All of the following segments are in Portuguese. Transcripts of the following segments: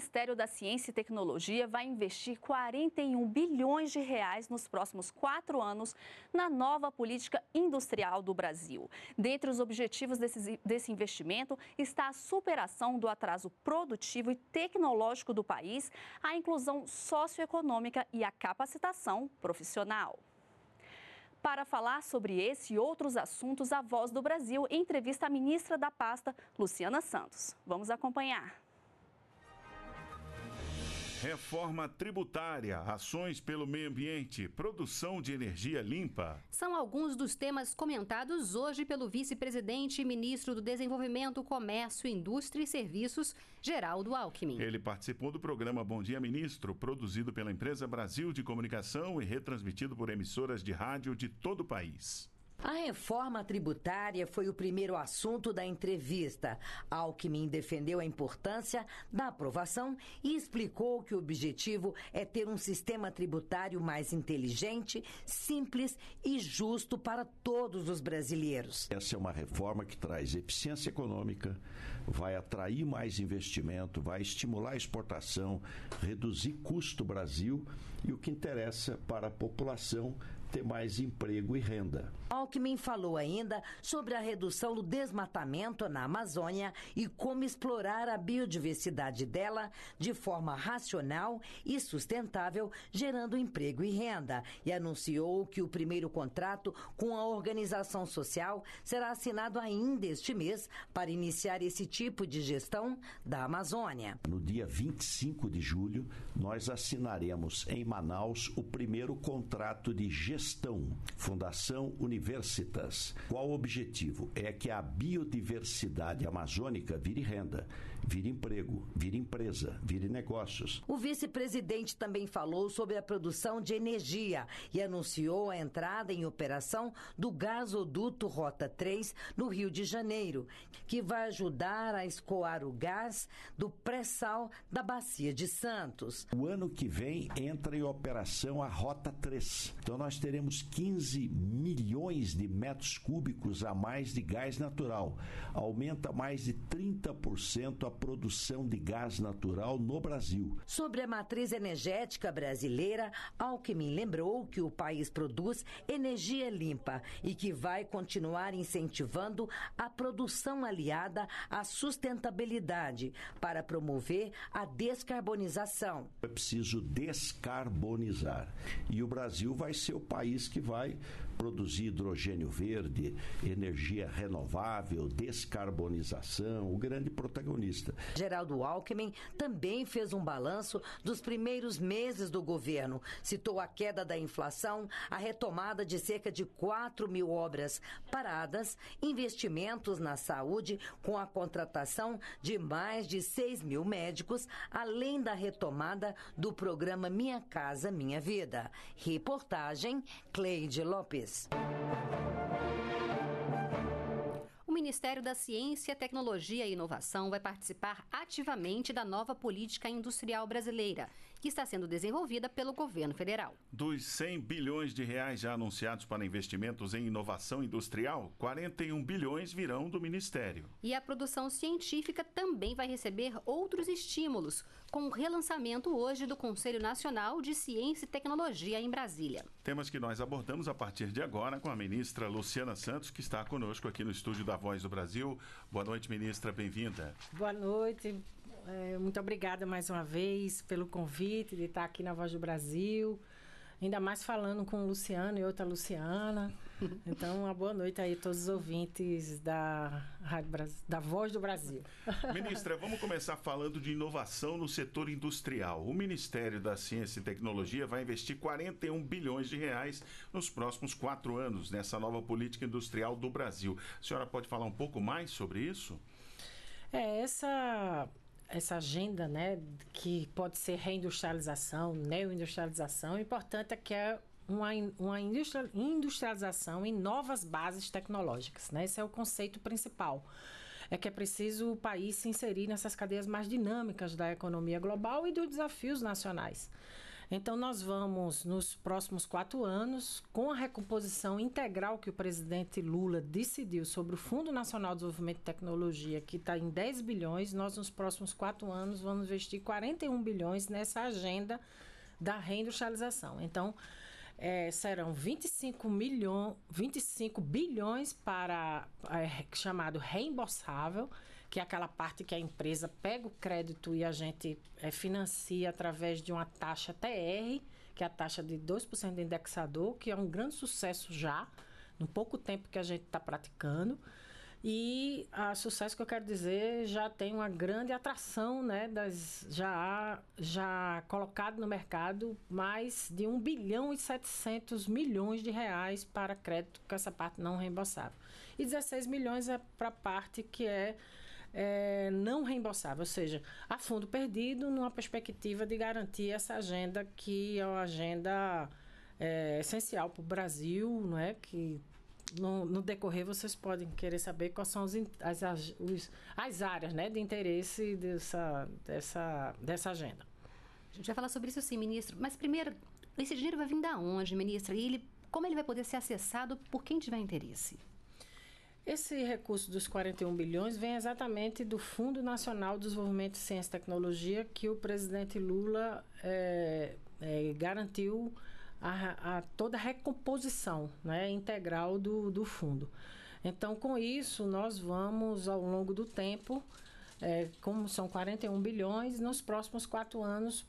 Ministério da Ciência e Tecnologia vai investir 41 bilhões de reais nos próximos quatro anos na nova política industrial do Brasil. Dentre os objetivos desse, desse investimento está a superação do atraso produtivo e tecnológico do país, a inclusão socioeconômica e a capacitação profissional. Para falar sobre esse e outros assuntos, a Voz do Brasil entrevista a ministra da pasta, Luciana Santos. Vamos acompanhar. Reforma tributária, ações pelo meio ambiente, produção de energia limpa. São alguns dos temas comentados hoje pelo vice-presidente e ministro do Desenvolvimento, Comércio, Indústria e Serviços, Geraldo Alckmin. Ele participou do programa Bom Dia Ministro, produzido pela empresa Brasil de Comunicação e retransmitido por emissoras de rádio de todo o país. A reforma tributária foi o primeiro assunto da entrevista. Alckmin defendeu a importância da aprovação e explicou que o objetivo é ter um sistema tributário mais inteligente, simples e justo para todos os brasileiros. Essa é uma reforma que traz eficiência econômica, vai atrair mais investimento, vai estimular a exportação, reduzir custo Brasil e o que interessa para a população ter mais emprego e renda. Alckmin falou ainda sobre a redução do desmatamento na Amazônia e como explorar a biodiversidade dela de forma racional e sustentável, gerando emprego e renda. E anunciou que o primeiro contrato com a organização social será assinado ainda este mês para iniciar esse tipo de gestão da Amazônia. No dia 25 de julho, nós assinaremos em Manaus o primeiro contrato de gestão Gestão, Fundação Universitas. Qual o objetivo? É que a biodiversidade amazônica vire renda vira emprego, vira empresa, vira negócios. O vice-presidente também falou sobre a produção de energia e anunciou a entrada em operação do gasoduto Rota 3 no Rio de Janeiro, que vai ajudar a escoar o gás do pré-sal da Bacia de Santos. O ano que vem entra em operação a Rota 3. Então nós teremos 15 milhões de metros cúbicos a mais de gás natural. Aumenta mais de 30% a produção de gás natural no Brasil. Sobre a matriz energética brasileira, Alckmin lembrou que o país produz energia limpa e que vai continuar incentivando a produção aliada à sustentabilidade para promover a descarbonização. É preciso descarbonizar e o Brasil vai ser o país que vai produzir hidrogênio verde, energia renovável, descarbonização, o grande protagonista. Geraldo Alckmin também fez um balanço dos primeiros meses do governo. Citou a queda da inflação, a retomada de cerca de 4 mil obras paradas, investimentos na saúde com a contratação de mais de 6 mil médicos, além da retomada do programa Minha Casa Minha Vida. Reportagem Cleide Lopes. Ministério da Ciência, Tecnologia e Inovação vai participar ativamente da nova política industrial brasileira que está sendo desenvolvida pelo governo federal. Dos 100 bilhões de reais já anunciados para investimentos em inovação industrial, 41 bilhões virão do Ministério. E a produção científica também vai receber outros estímulos, com o relançamento hoje do Conselho Nacional de Ciência e Tecnologia em Brasília. Temas que nós abordamos a partir de agora com a ministra Luciana Santos, que está conosco aqui no estúdio da Voz do Brasil. Boa noite, ministra, bem-vinda. Boa noite, é, muito obrigada mais uma vez pelo convite de estar aqui na Voz do Brasil. Ainda mais falando com o Luciano e outra Luciana. Então, uma boa noite aí a todos os ouvintes da, Rádio Brasil, da Voz do Brasil. Ministra, vamos começar falando de inovação no setor industrial. O Ministério da Ciência e Tecnologia vai investir 41 bilhões de reais nos próximos quatro anos nessa nova política industrial do Brasil. A senhora pode falar um pouco mais sobre isso? É, essa essa agenda, né, que pode ser reindustrialização, neoindustrialização, o importante é que é uma, uma industrialização em novas bases tecnológicas. Né? Esse é o conceito principal. É que é preciso o país se inserir nessas cadeias mais dinâmicas da economia global e dos desafios nacionais. Então, nós vamos, nos próximos quatro anos, com a recomposição integral que o presidente Lula decidiu sobre o Fundo Nacional de Desenvolvimento de Tecnologia, que está em 10 bilhões, nós, nos próximos quatro anos, vamos investir 41 bilhões nessa agenda da reindustrialização. Então, é, serão 25, milhões, 25 bilhões para é, chamado reembolsável que é aquela parte que a empresa pega o crédito e a gente é, financia através de uma taxa TR, que é a taxa de 2% de indexador, que é um grande sucesso já, no pouco tempo que a gente está praticando. E a sucesso que eu quero dizer já tem uma grande atração, né? Das, já já colocado no mercado mais de 1 bilhão e 700 milhões de reais para crédito com essa parte não reembolsável. E 16 milhões é para a parte que é é, não reembolsável, ou seja, a fundo perdido numa perspectiva de garantir essa agenda que é uma agenda é, essencial para o Brasil, não é? Que no, no, decorrer vocês podem querer saber quais são as, as áreas né, de interesse dessa, dessa, dessa agenda. A gente vai falar sobre isso sim, ministro. Mas primeiro, esse dinheiro vai vir da onde, ministra? E ele, como ele vai poder ser acessado por quem tiver interesse? Esse recurso dos 41 bilhões vem exatamente do Fundo Nacional de Desenvolvimento de Ciência e Tecnologia que o presidente Lula é, é, garantiu a, a, toda a recomposição né, integral do, do fundo. Então, com isso, nós vamos, ao longo do tempo, é, como são 41 bilhões, nos próximos quatro anos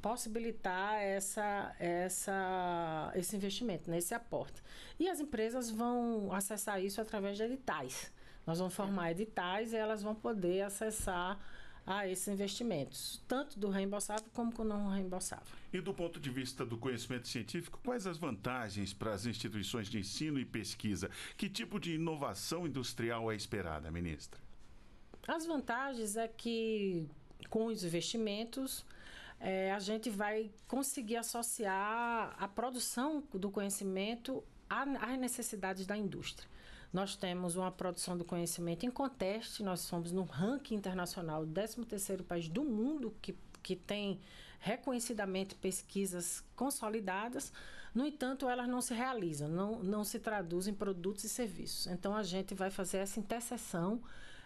possibilitar essa, essa, esse investimento, né, esse aporte. E as empresas vão acessar isso através de editais. Nós vamos formar editais e elas vão poder acessar a esses investimentos, tanto do reembolsável como do não reembolsável. E do ponto de vista do conhecimento científico, quais as vantagens para as instituições de ensino e pesquisa? Que tipo de inovação industrial é esperada, ministra? As vantagens é que, com os investimentos, é, a gente vai conseguir associar a produção do conhecimento às necessidades da indústria. Nós temos uma produção do conhecimento em conteste, nós somos no ranking internacional, 13º país do mundo que que tem reconhecidamente pesquisas consolidadas, no entanto, elas não se realizam, não, não se traduzem em produtos e serviços. Então, a gente vai fazer essa interseção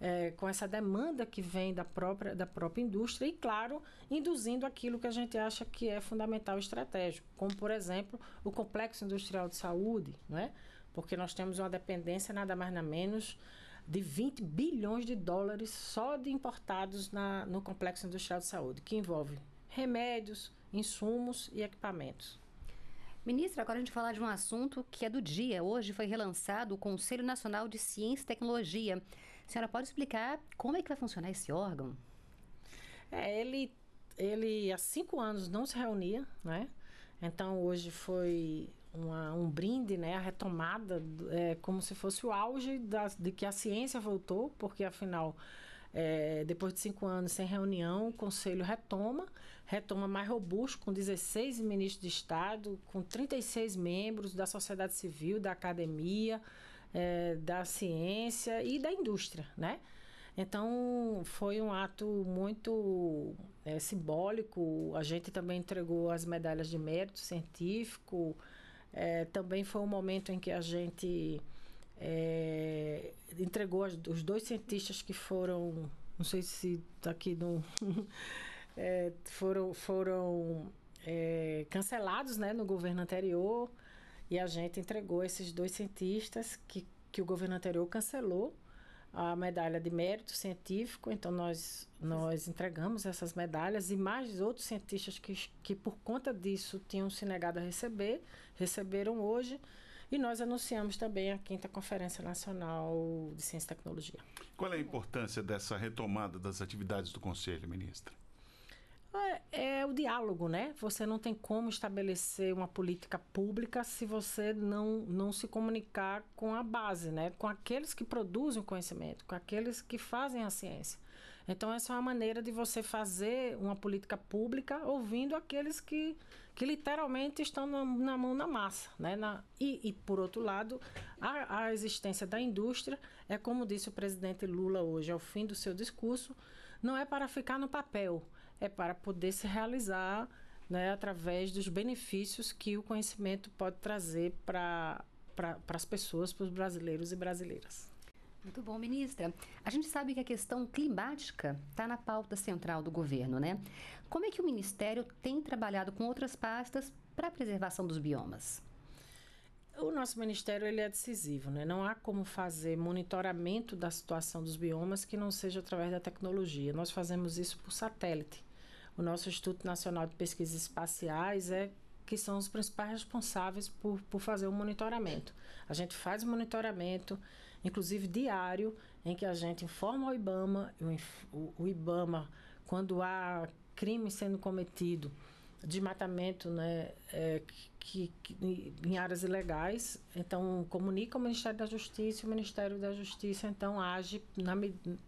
é, com essa demanda que vem da própria, da própria indústria e, claro, induzindo aquilo que a gente acha que é fundamental estratégico, como, por exemplo, o complexo industrial de saúde, né? porque nós temos uma dependência nada mais nada menos de 20 bilhões de dólares só de importados na, no complexo industrial de saúde, que envolve remédios, insumos e equipamentos. Ministra, agora a gente falar de um assunto que é do dia. Hoje foi relançado o Conselho Nacional de Ciência e Tecnologia. A senhora pode explicar como é que vai funcionar esse órgão? É, ele, ele há cinco anos não se reunia, né? Então hoje foi uma, um brinde, né? A retomada, é, como se fosse o auge da, de que a ciência voltou, porque afinal é, depois de cinco anos sem reunião, o Conselho retoma, retoma mais robusto, com 16 ministros de Estado, com 36 membros da sociedade civil, da academia, é, da ciência e da indústria, né? Então foi um ato muito é, simbólico. A gente também entregou as medalhas de mérito científico. É, também foi um momento em que a gente é, entregou as, os dois cientistas que foram, não sei se está aqui no, é, foram foram é, cancelados, né, no governo anterior. E a gente entregou esses dois cientistas que, que o governo anterior cancelou a medalha de mérito científico, então nós, nós entregamos essas medalhas e mais outros cientistas que, que por conta disso tinham se negado a receber, receberam hoje. E nós anunciamos também a quinta Conferência Nacional de Ciência e Tecnologia. Qual é a importância dessa retomada das atividades do Conselho, ministra? É, é o diálogo, né? Você não tem como estabelecer uma política pública se você não, não se comunicar com a base, né? Com aqueles que produzem o conhecimento, com aqueles que fazem a ciência. Então, essa é uma maneira de você fazer uma política pública ouvindo aqueles que, que literalmente estão na, na mão na massa, né? Na, e, e, por outro lado, a, a existência da indústria é, como disse o presidente Lula hoje, ao fim do seu discurso, não é para ficar no papel, é para poder se realizar né, através dos benefícios que o conhecimento pode trazer para as pessoas, para os brasileiros e brasileiras. Muito bom, ministra. A gente sabe que a questão climática está na pauta central do governo, né? Como é que o ministério tem trabalhado com outras pastas para a preservação dos biomas? O nosso ministério ele é decisivo, né? Não há como fazer monitoramento da situação dos biomas que não seja através da tecnologia. Nós fazemos isso por satélite o nosso Instituto Nacional de Pesquisas Espaciais é que são os principais responsáveis por, por fazer o monitoramento. A gente faz o monitoramento, inclusive diário, em que a gente informa ao IBAMA, o, o IBAMA, quando há crime sendo cometido, desmatamento né, é, que, que, em áreas ilegais, então comunica ao Ministério da Justiça, o Ministério da Justiça então age na,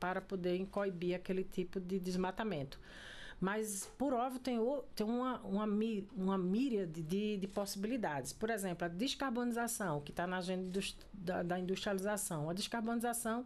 para poder coibir aquele tipo de desmatamento. Mas, por óbvio, tem, o, tem uma, uma, uma míriade de, de possibilidades. Por exemplo, a descarbonização, que está na agenda da, da industrialização. A descarbonização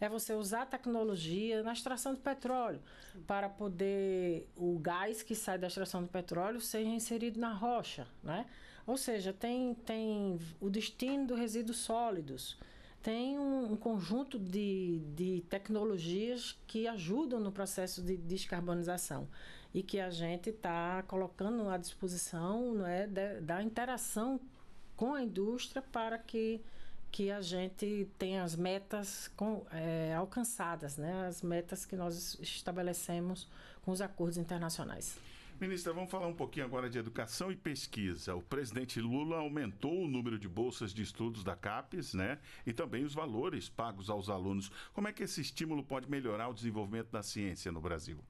é você usar a tecnologia na extração de petróleo para poder o gás que sai da extração de petróleo ser inserido na rocha, né? Ou seja, tem, tem o destino dos resíduos sólidos tem um, um conjunto de, de tecnologias que ajudam no processo de descarbonização e que a gente está colocando à disposição não é, de, da interação com a indústria para que que a gente tenha as metas com, é, alcançadas, né? as metas que nós estabelecemos com os acordos internacionais. Ministra, vamos falar um pouquinho agora de educação e pesquisa. O presidente Lula aumentou o número de bolsas de estudos da CAPES, né? E também os valores pagos aos alunos. Como é que esse estímulo pode melhorar o desenvolvimento da ciência no Brasil?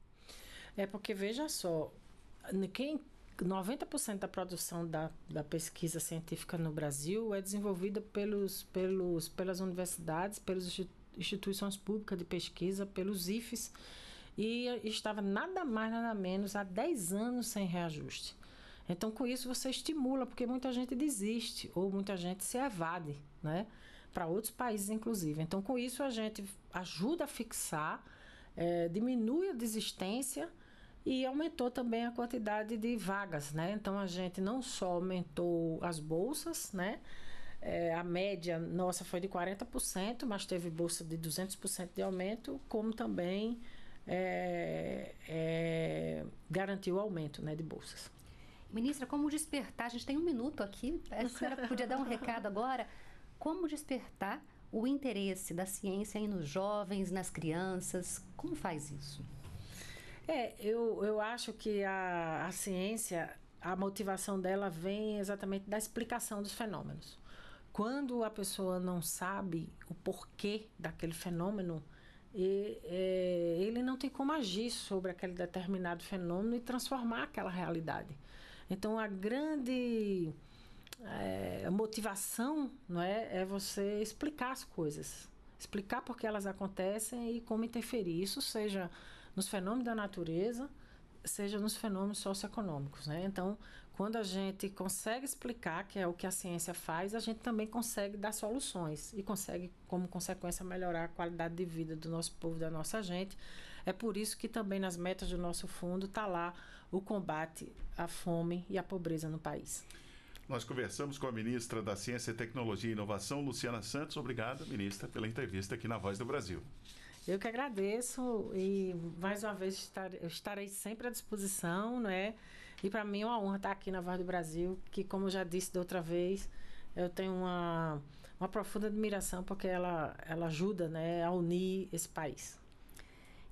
É porque, veja só, quem 90% da produção da, da pesquisa científica no Brasil é desenvolvida pelos, pelos, pelas universidades, pelas instituições públicas de pesquisa, pelos IFES e estava nada mais, nada menos há 10 anos sem reajuste. Então, com isso, você estimula, porque muita gente desiste ou muita gente se evade, né? Para outros países, inclusive. Então, com isso, a gente ajuda a fixar, é, diminui a desistência e aumentou também a quantidade de vagas, né? Então, a gente não só aumentou as bolsas, né? É, a média nossa foi de 40%, mas teve bolsa de 200% de aumento, como também é, é, garantiu o aumento né, de bolsas. Ministra, como despertar? A gente tem um minuto aqui, a senhora podia dar um recado agora. Como despertar o interesse da ciência aí nos jovens, nas crianças? Como faz isso? É, eu, eu acho que a, a ciência, a motivação dela vem exatamente da explicação dos fenômenos. Quando a pessoa não sabe o porquê daquele fenômeno, e, é, ele não tem como agir sobre aquele determinado fenômeno e transformar aquela realidade. Então, a grande é, motivação não é, é você explicar as coisas, explicar por que elas acontecem e como interferir. Isso seja nos fenômenos da natureza, seja nos fenômenos socioeconômicos. Né? Então, quando a gente consegue explicar, que é o que a ciência faz, a gente também consegue dar soluções e consegue, como consequência, melhorar a qualidade de vida do nosso povo, da nossa gente. É por isso que também nas metas do nosso fundo está lá o combate à fome e à pobreza no país. Nós conversamos com a ministra da Ciência, Tecnologia e Inovação, Luciana Santos. Obrigado, ministra, pela entrevista aqui na Voz do Brasil. Eu que agradeço e mais uma vez estarei sempre à disposição, é? E para mim é uma honra estar aqui na Voz do Brasil, que como eu já disse da outra vez, eu tenho uma, uma profunda admiração porque ela, ela ajuda né, a unir esse país.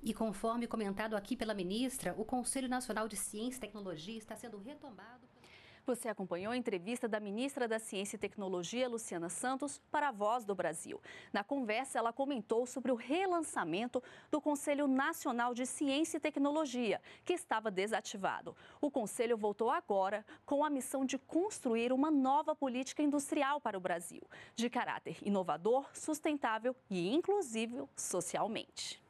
E conforme comentado aqui pela ministra, o Conselho Nacional de Ciência e Tecnologia está sendo retomado. Você acompanhou a entrevista da ministra da Ciência e Tecnologia, Luciana Santos, para a Voz do Brasil. Na conversa, ela comentou sobre o relançamento do Conselho Nacional de Ciência e Tecnologia, que estava desativado. O conselho voltou agora com a missão de construir uma nova política industrial para o Brasil, de caráter inovador, sustentável e inclusivo socialmente.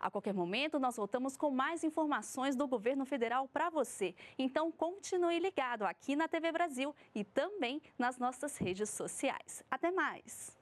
A qualquer momento, nós voltamos com mais informações do governo federal para você. Então, continue ligado aqui na TV Brasil e também nas nossas redes sociais. Até mais!